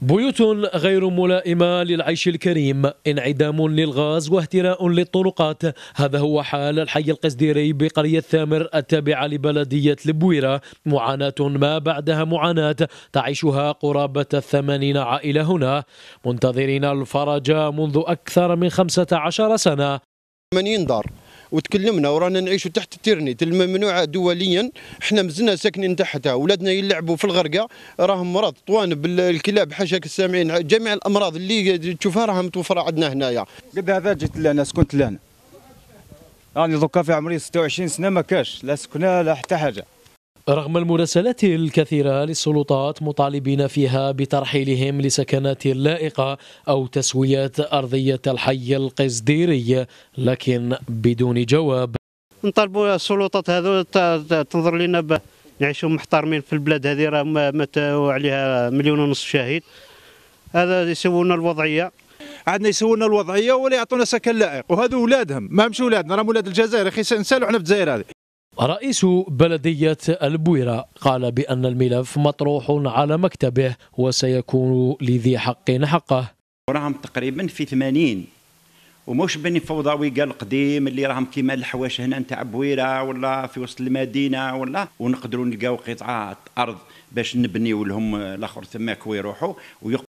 بيوت غير ملائمة للعيش الكريم انعدام للغاز واهتراء للطرقات هذا هو حال الحي القزديري بقرية ثامر التابعة لبلدية البويرة معاناة ما بعدها معاناة تعيشها قرابة الثمانين عائلة هنا منتظرين الفرج منذ أكثر من 15 سنة 80 دار وتكلمنا ورانا نعيشوا تحت التيرنيت الممنوعه دوليا احنا مزنا ساكنين تحتها ولادنا يلعبوا في الغرقه راهم مرض طوانب الكلاب حاشاك السامعين جميع الامراض اللي تشوفها راها متوفره عندنا هنايا قد هذا جيت لنا سكنت لنا راني يعني دوكا في عمري 26 سنه ما كاش لا سكنه لا حتى حاجه رغم المراسلات الكثيرة للسلطات مطالبين فيها بترحيلهم لسكنات لائقة أو تسوية أرضية الحي القزديري لكن بدون جواب نطالبوا السلطات هذو تنظر لنا نعيشوا محترمين في البلاد هذه راه ماتوا عليها مليون ونصف شهيد هذا يسوون الوضعيه عندنا يسوون الوضعيه ولا يعطونا سكن لائق وهذو أولادهم ما مش أولادنا راهم أولاد الجزائر اخي نسالوا احنا في الجزائر هذه رئيس بلدية البويرة قال بأن الملف مطروح على مكتبه وسيكون لذي حق حقه راهم تقريبا في 80 وموش بني فوضوي قال قديم اللي راهم كيما الحواش هنا نتاع بويره ولا في وسط المدينه ولا ونقدروا نلقاو قطعات ارض باش نبنيو لهم الاخر تماك ويروحوا